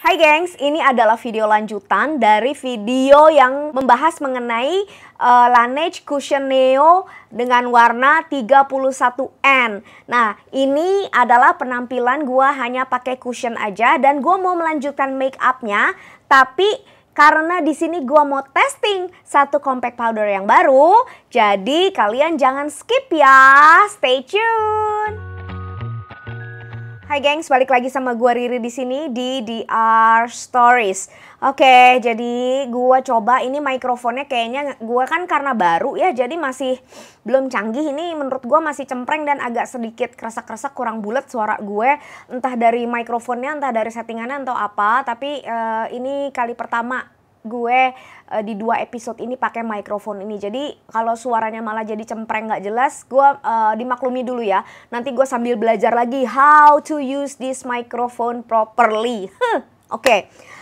Hai gengs, ini adalah video lanjutan dari video yang membahas mengenai uh, Laneige Cushion Neo dengan warna 31N. Nah, ini adalah penampilan gua hanya pakai cushion aja dan gua mau melanjutkan make upnya, tapi karena di sini gua mau testing satu compact powder yang baru, jadi kalian jangan skip ya. Stay tune. Hai gengs, balik lagi sama gua Riri di sini di DR Stories. Oke, jadi gua coba ini mikrofonnya kayaknya gua kan karena baru ya, jadi masih belum canggih ini menurut gua masih cempreng dan agak sedikit kerasa-kerasa kurang bulat suara gue entah dari mikrofonnya, entah dari settingannya atau apa, tapi uh, ini kali pertama gue uh, di dua episode ini pakai mikrofon ini. Jadi kalau suaranya malah jadi cempreng nggak jelas, gue uh, dimaklumi dulu ya. Nanti gue sambil belajar lagi how to use this microphone properly. Huh, Oke. Okay.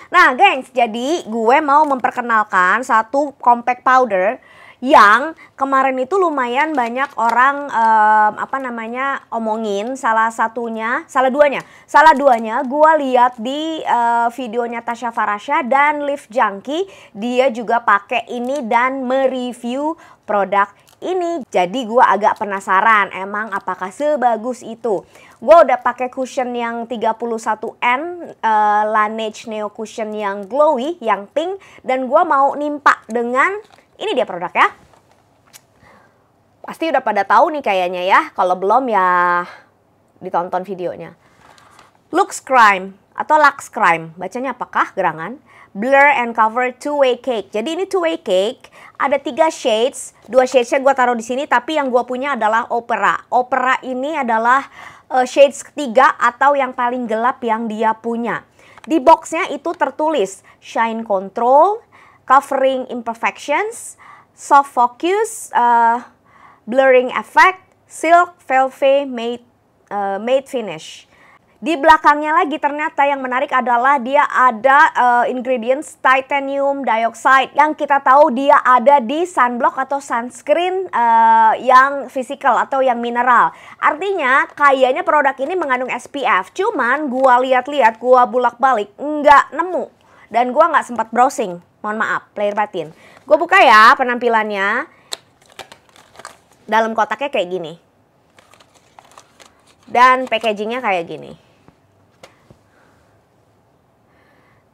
Nah, gengs, jadi gue mau memperkenalkan satu compact powder yang kemarin itu lumayan banyak orang um, apa namanya omongin salah satunya, salah duanya. Salah duanya gue lihat di uh, videonya Tasya Farasha dan Liv Junkie, dia juga pakai ini dan mereview produk ini. Jadi gue agak penasaran emang apakah sebagus itu. Gue udah pakai cushion yang 31N, uh, eh, Laneige Neo Cushion yang glowy, yang pink. Dan gue mau nimpak dengan ini dia produknya. Pasti udah pada tahu nih kayaknya ya. Kalau belum ya ditonton videonya. Lux Crime atau Lux Crime. Bacanya apakah gerangan? Blur and Cover Two Way Cake. Jadi ini two way cake. Ada tiga shades. Dua shadesnya gue taruh di sini. Tapi yang gue punya adalah Opera. Opera ini adalah uh, shades ketiga atau yang paling gelap yang dia punya. Di boxnya itu tertulis Shine Control, covering imperfections, soft focus, uh, blurring effect, silk velvet made uh, matte finish. Di belakangnya lagi ternyata yang menarik adalah dia ada uh, ingredients titanium dioxide yang kita tahu dia ada di sunblock atau sunscreen uh, yang physical atau yang mineral. Artinya kayaknya produk ini mengandung SPF. Cuman gua lihat-lihat, gua bulak-balik nggak nemu dan gua nggak sempat browsing. Mohon maaf, player batin. Gue buka ya penampilannya. Dalam kotaknya kayak gini. Dan packagingnya kayak gini.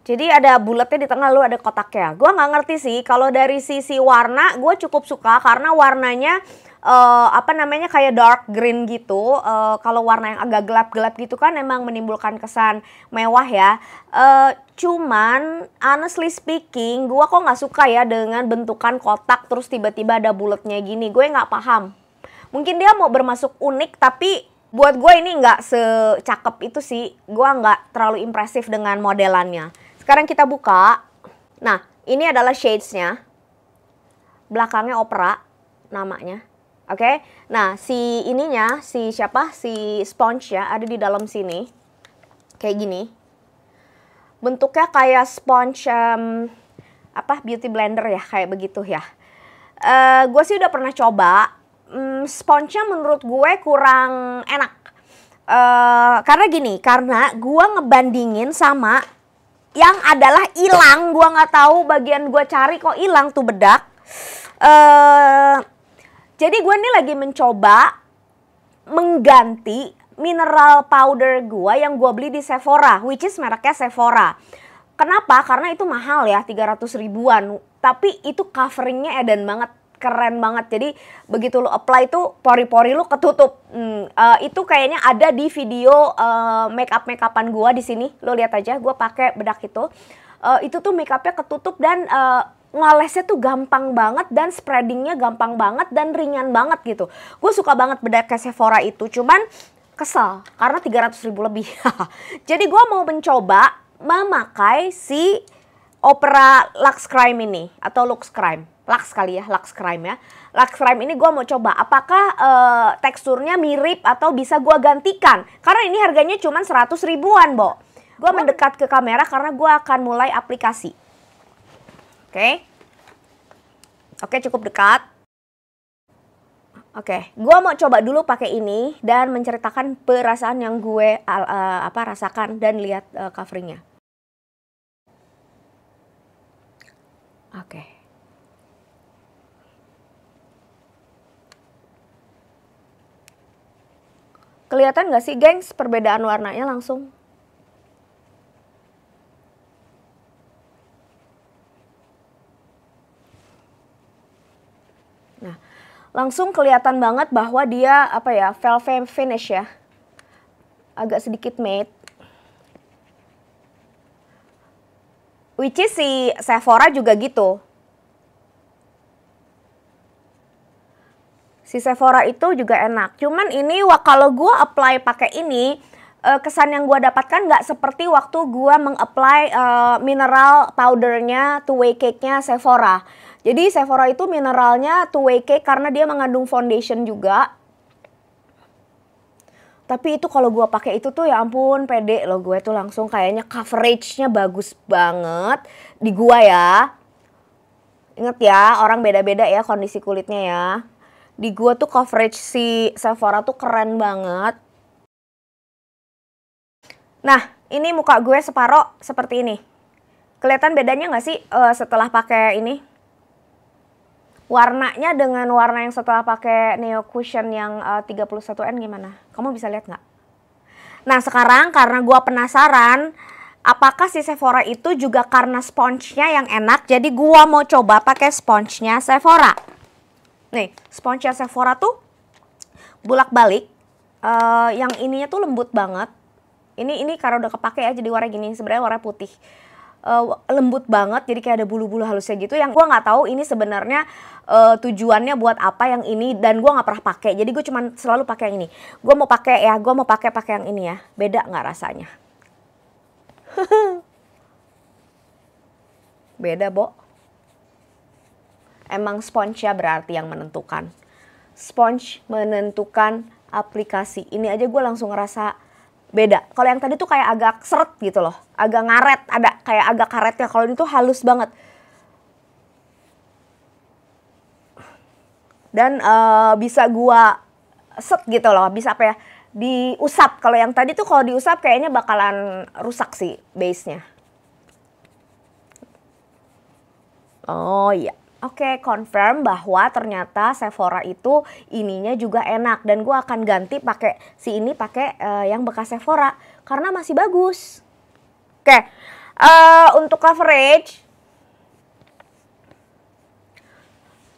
Jadi ada bulatnya di tengah lu ada kotaknya. Gua nggak ngerti sih kalau dari sisi warna gue cukup suka karena warnanya uh, apa namanya kayak dark green gitu. Uh, kalau warna yang agak gelap-gelap gitu kan emang menimbulkan kesan mewah ya. Uh, cuman honestly speaking gue kok nggak suka ya dengan bentukan kotak terus tiba-tiba ada bulatnya gini. Gue nggak paham. Mungkin dia mau bermasuk unik tapi buat gue ini nggak secakep itu sih. Gue nggak terlalu impresif dengan modelannya. Sekarang kita buka. Nah, ini adalah shades-nya. Belakangnya opera namanya. Oke. Okay? Nah, si ininya, si siapa? Si sponge ya ada di dalam sini. Kayak gini. Bentuknya kayak sponge um, apa beauty blender ya kayak begitu ya. Uh, eh, gue sih udah pernah coba. Um, sponge-nya menurut gue kurang enak. Uh, karena gini, karena gue ngebandingin sama yang adalah hilang gua nggak tahu bagian gua cari kok hilang tuh bedak eh jadi gua ini lagi mencoba mengganti mineral powder gua yang gua beli di Sephora which is mereknya Sephora Kenapa? Karena itu mahal ya, 300 ribuan. Tapi itu coveringnya edan banget keren banget. Jadi begitu lu apply tuh pori-pori lu ketutup. Hmm, uh, itu kayaknya ada di video uh, eh, make up make upan gua di sini. lo lihat aja gua pakai bedak itu. Uh, itu tuh make upnya ketutup dan uh, ngolesnya tuh gampang banget dan spreadingnya gampang banget dan ringan banget gitu. Gue suka banget bedak bedaknya Sephora itu, cuman kesel karena 300 ribu lebih. Jadi gue mau mencoba memakai si opera Lux Crime ini atau Lux Crime. Lux kali ya, Lux Crime ya. Lux Crime ini gue mau coba apakah uh, teksturnya mirip atau bisa gue gantikan. Karena ini harganya cuma 100 ribuan, Bo. Gue mendekat ke kamera karena gue akan mulai aplikasi. Oke. Okay. Oke, okay, cukup dekat. Oke, okay. gue mau coba dulu pakai ini dan menceritakan perasaan yang gue uh, apa rasakan dan lihat uh, eh, coveringnya. Kelihatan nggak sih, gengs, perbedaan warnanya langsung? Nah, langsung kelihatan banget bahwa dia apa ya, velvet finish ya. Agak sedikit matte. Which is si Sephora juga gitu. si Sephora itu juga enak. Cuman ini kalau gue apply pakai ini eh, kesan yang gue dapatkan nggak seperti waktu gue mengapply uh, mineral powdernya two way cake nya Sephora. Jadi Sephora itu mineralnya two way cake karena dia mengandung foundation juga. Tapi itu kalau gue pakai itu tuh ya ampun pede loh gue tuh langsung kayaknya coveragenya bagus banget di gue ya. Ingat ya orang beda-beda ya kondisi kulitnya ya di gua tuh coverage si Sephora tuh keren banget. Nah, ini muka gue separo seperti ini. Kelihatan bedanya nggak sih uh, setelah pakai ini? Warnanya dengan warna yang setelah pakai Neo Cushion yang eh, uh, 31N gimana? Kamu bisa lihat nggak? Nah, sekarang karena gue penasaran, apakah si Sephora itu juga karena sponge-nya yang enak, jadi gue mau coba pakai sponge-nya Sephora. Nih, sponge Sephora tuh bulak balik Uh, eh, yang ininya tuh lembut banget. Ini ini karena udah kepake ya jadi warna gini. Sebenarnya warna putih. Uh, lembut banget jadi kayak ada bulu-bulu halusnya gitu yang gua nggak tahu ini sebenarnya uh, tujuannya buat apa yang ini dan gua nggak pernah pakai jadi gue cuman selalu pakai yang ini gue mau pakai ya gue mau pakai pakai yang ini ya beda nggak rasanya beda bo emang sponge ya berarti yang menentukan. Sponge menentukan aplikasi. Ini aja gue langsung ngerasa beda. Kalau yang tadi tuh kayak agak seret gitu loh, agak ngaret, ada kayak agak karetnya. Kalau ini tuh halus banget. Dan uh, bisa gue set gitu loh, bisa apa ya? Diusap. Kalau yang tadi tuh kalau diusap kayaknya bakalan rusak sih base-nya. Oh iya. Oke, okay, confirm bahwa ternyata Sephora itu ininya juga enak dan gue akan ganti pakai si ini pakai uh, yang bekas Sephora karena masih bagus. Oke, okay. uh, eh, untuk coverage,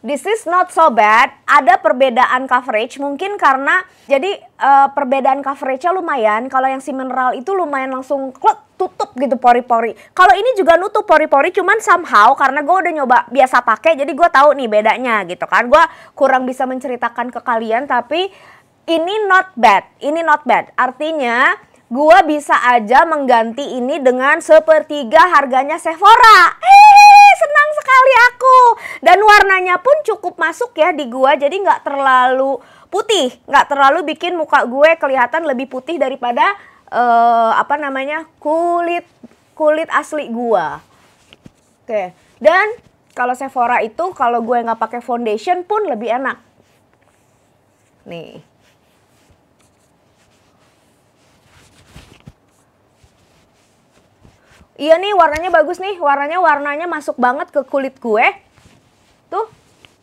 this is not so bad. Ada perbedaan coverage mungkin karena jadi uh, perbedaan coveragenya lumayan. Kalau yang si mineral itu lumayan langsung tutup gitu pori-pori. Kalau ini juga nutup pori-pori cuman somehow karena gue udah nyoba biasa pakai jadi gue tahu nih bedanya gitu kan. Gue kurang bisa menceritakan ke kalian tapi ini not bad, ini not bad. Artinya gue bisa aja mengganti ini dengan sepertiga harganya Sephora. Hei, senang sekali aku. Dan warnanya pun cukup masuk ya di gue jadi nggak terlalu putih, nggak terlalu bikin muka gue kelihatan lebih putih daripada uh, apa namanya kulit kulit asli gua. Oke. Okay. Dan kalau Sephora itu kalau gue nggak pakai foundation pun lebih enak. Nih. Iya nih warnanya bagus nih, warnanya warnanya masuk banget ke kulit gue. Tuh,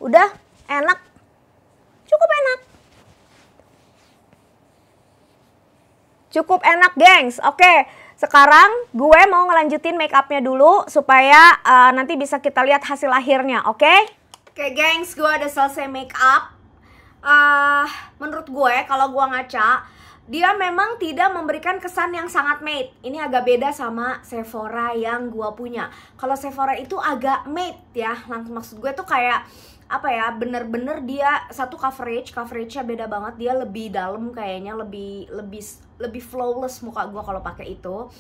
udah enak Cukup enak, gengs. Oke, sekarang gue mau ngelanjutin make upnya dulu supaya uh, nanti bisa kita lihat hasil akhirnya, oke? Oke, gengs, gue udah selesai make up. Uh, eh, menurut gue, kalau gue ngaca, dia memang tidak memberikan kesan yang sangat matte. Ini agak beda sama Sephora yang gue punya. Kalau Sephora itu agak matte ya, langsung maksud gue tuh kayak apa ya, bener-bener dia satu coverage, coveragenya beda banget. Dia lebih dalam kayaknya, lebih lebih lebih flawless muka gue kalau pakai itu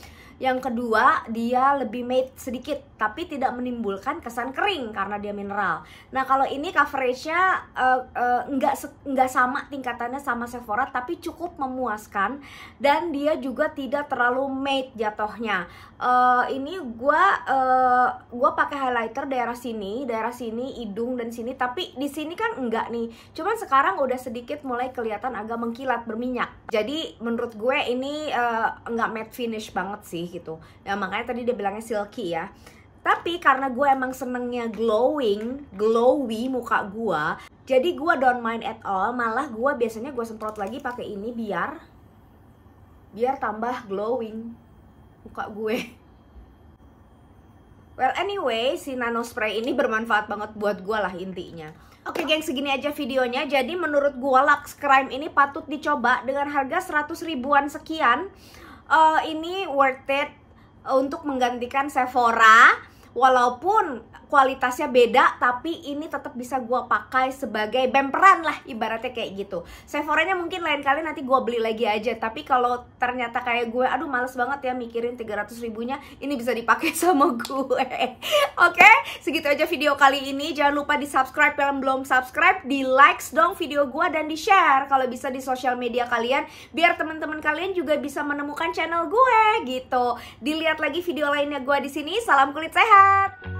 yang kedua dia lebih matte sedikit tapi tidak menimbulkan kesan kering karena dia mineral nah kalau ini coveragenya uh, uh, nggak nggak sama tingkatannya sama Sephora tapi cukup memuaskan dan dia juga tidak terlalu matte jatohnya uh, eh, ini gue uh, gue pakai highlighter daerah sini daerah sini hidung dan sini tapi di sini kan enggak nih cuman sekarang udah sedikit mulai kelihatan agak mengkilat berminyak jadi menurut gue gue ini eh, nggak uh, matte finish banget sih gitu ya, makanya tadi dia bilangnya silky ya tapi karena gue emang senengnya glowing, glowy muka gue, jadi gue don't mind at all. Malah gue biasanya gue semprot lagi pakai ini biar biar tambah glowing muka gue. Well anyway, si nano spray ini bermanfaat banget buat gue lah intinya Oke geng segini aja videonya Jadi menurut gue Lux Crime ini patut dicoba dengan harga 100 ribuan sekian uh, Ini worth it untuk menggantikan Sephora Walaupun kualitasnya beda tapi ini tetap bisa gue pakai sebagai bemperan lah ibaratnya kayak gitu Sephora-nya mungkin lain kali nanti gue beli lagi aja tapi kalau ternyata kayak gue aduh males banget ya mikirin 300 ribunya ini bisa dipakai sama gue Oke okay? segitu aja video kali ini jangan lupa di subscribe yang belum subscribe di likes dong video gue dan di share kalau bisa di sosial media kalian biar teman-teman kalian juga bisa menemukan channel gue gitu dilihat lagi video lainnya gue di sini salam kulit sehat